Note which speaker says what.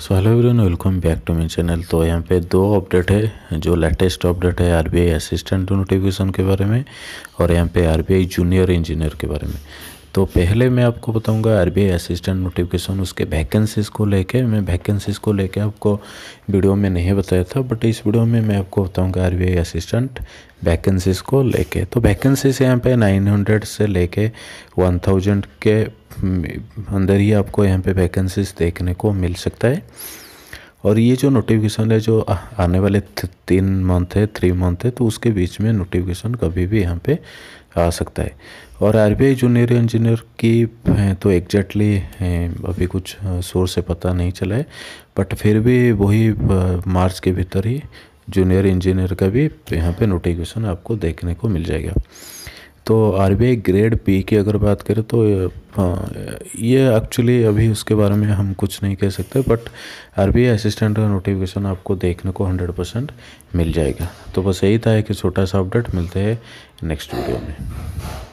Speaker 1: so hello everyone welcome back to my channel तो यहाँ पे दो अपडेट है जो लेटेस्ट अपडेट है आरबीआई असिस्टेंट नोटिफिकेशन के बारे में और यहाँ पे आरबीआई जूनियर इंजीनियर के बारे में तो पहले मैं आपको बताऊंगा आर बी असिस्टेंट नोटिफिकेशन उसके वैकेंसीज को लेके मैं वैकेंसीज को लेके आपको वीडियो में नहीं बताया था बट इस वीडियो में मैं आपको बताऊंगा आर बी असिस्टेंट वैकेंसीज को लेके तो वैकेंसीज यहाँ पे 900 से लेके 1000 के हम्म, अंदर ही आपको यहाँ पे वैकेंसीज देखने को मिल सकता है और ये जो नोटिफिकेशन है जो आने वाले तीन मंथ है थ्री मंथ है तो उसके बीच में नोटिफिकेशन कभी भी यहाँ पे आ सकता है और R B I junior engineer की तो एग्जैक्टली अभी कुछ शोर से पता नहीं चला है बट फिर भी वही मार्च के भीतर ही जूनियर इंजीनियर का भी यहाँ पे नोटिफिकेशन आपको देखने को मिल जाएगा तो आर ग्रेड पी की अगर बात करें तो ये एक्चुअली हाँ, अभी उसके बारे में हम कुछ नहीं कह सकते बट आर असिस्टेंट का नोटिफिकेशन आपको देखने को हंड्रेड परसेंट मिल जाएगा तो बस यही था कि छोटा सा अपडेट मिलते हैं नेक्स्ट वीडियो में